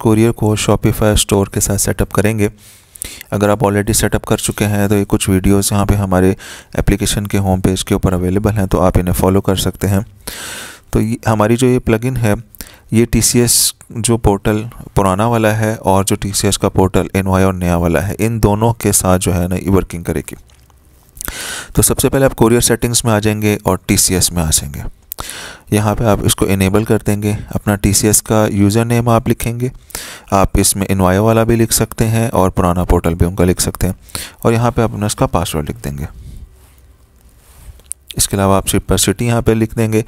courier को Shopify store के साथ सेटअप करेंगे अगर आप ऑलरेडी सेटअप कर चुके हैं तो ये कुछ वीडियोस यहाँ पे हमारे एप्लीकेशन के होम पेज के ऊपर अवेलेबल हैं तो आप इन्हें फॉलो कर सकते हैं तो ये हमारी जो ये प्लगइन है ये टी जो पोर्टल पुराना वाला है और जो टी का पोर्टल एन और नया वाला है इन दोनों के साथ जो है ना ये वर्किंग करेगी तो सबसे पहले आप कोरियर सेटिंग्स में आ जाएंगे और टी में आ जाएंगे यहाँ पे आप इसको इनेबल कर देंगे अपना टी का यूज़र नेम आप लिखेंगे आप इसमें इन्वायो वाला भी लिख सकते हैं और पुराना पोर्टल भी उनका लिख सकते हैं और यहाँ पे आप अपना इसका पासवर्ड लिख देंगे इसके अलावा आप सिर्फ सिटी यहाँ पे लिख देंगे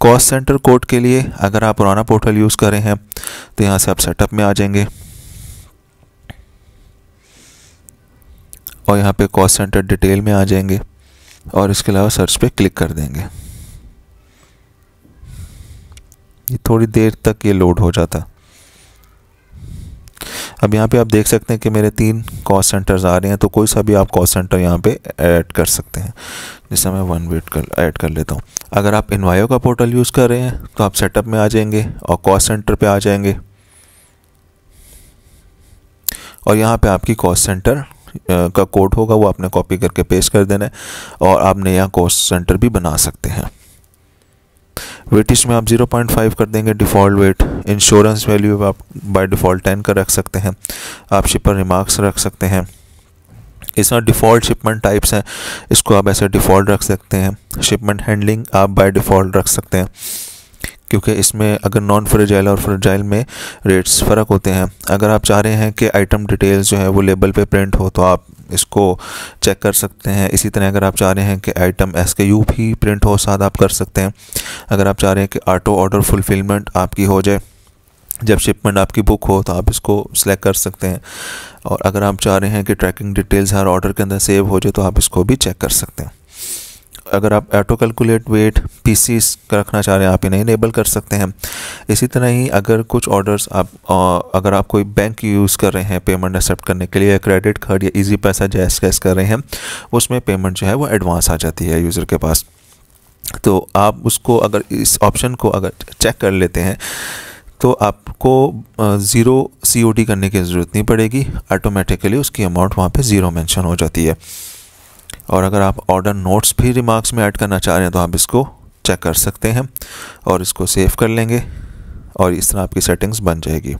कॉस्ट सेंटर कोड के लिए अगर आप पुराना पोर्टल यूज़ कर रहे हैं तो यहाँ से आप सेटअप में आ जाएंगे और यहाँ पे कॉस्ट सेंटर डिटेल में आ जाएंगे और इसके अलावा सर्च पे क्लिक कर देंगे ये थोड़ी देर तक ये लोड हो जाता अब यहाँ पे आप देख सकते हैं कि मेरे तीन कॉस्ट सेंटर्स आ रहे हैं तो कोई सा भी आप कॉस्ट सेंटर यहाँ पे ऐड कर सकते हैं जिससे मैं वन वेट कर ऐड कर लेता हूँ अगर आप इन्वायो का पोर्टल यूज़ कर रहे हैं तो आप सेटअप में आ जाएंगे और कॉस्ट सेंटर पे आ जाएंगे और यहाँ पे आपकी कॉस्ट सेंटर का कोड होगा वो आपने कॉपी करके पेस्ट कर देना है और आप नया कॉस्ट सेंटर भी बना सकते हैं वेटिश में आप 0.5 कर देंगे डिफ़ॉल्ट वेट इंश्योरेंस वैल्यू आप बाय डिफ़ॉल्ट 10 का रख सकते हैं आप शिपर रिमार्क्स रख सकते हैं इसमें डिफ़ॉल्ट शिपमेंट टाइप्स हैं इसको आप ऐसे डिफ़ॉल्ट रख सकते हैं शिपमेंट हैंडलिंग आप बाय डिफ़ॉल्ट रख सकते हैं क्योंकि इसमें अगर नॉन फ्रेजाइल और फ्रेजाइल में रेट्स फ़र्क होते हैं अगर आप चाह रहे हैं कि आइटम डिटेल्स जो है वो लेबल पे प्रिंट हो तो आप इसको चेक कर सकते हैं इसी तरह अगर आप चाह रहे हैं कि आइटम एस के यू भी प्रिंट हो साथ आप कर सकते हैं अगर आप चाह रहे हैं कि आटो ऑर्डर फुलफिलमेंट आपकी हो जाए जब शिपमेंट आपकी बुक हो तो आप इसको सिलेक्ट कर सकते हैं और अगर आप चाह रहे हैं कि ट्रैकिंग डिटेल्स हर ऑर्डर के अंदर सेव हो जाए तो आप इसको भी चेक कर सकते हैं अगर आप ऑटो कैलकुलेट वेट पी रखना चाह रहे हैं आप इन्हें इनेबल कर सकते हैं इसी तरह ही अगर कुछ ऑर्डर्स आप आ, अगर आप कोई बैंक यूज़ कर रहे हैं पेमेंट एक्सेप्ट करने के लिए या क्रेडिट कार्ड या ईजी पैसा जैस कैस कर रहे हैं उसमें पेमेंट जो है वो एडवांस आ जाती है यूज़र के पास तो आप उसको अगर इस ऑप्शन को अगर चेक कर लेते हैं तो आपको ज़ीरो सी करने की ज़रूरत नहीं पड़ेगी ऑटोमेटिकली उसकी अमाउंट वहाँ पर ज़ीरो मैंशन हो जाती है और अगर आप ऑर्डर नोट्स भी रिमार्क्स में ऐड करना चाह रहे हैं तो आप इसको चेक कर सकते हैं और इसको सेव कर लेंगे और इस तरह आपकी सेटिंग्स बन जाएगी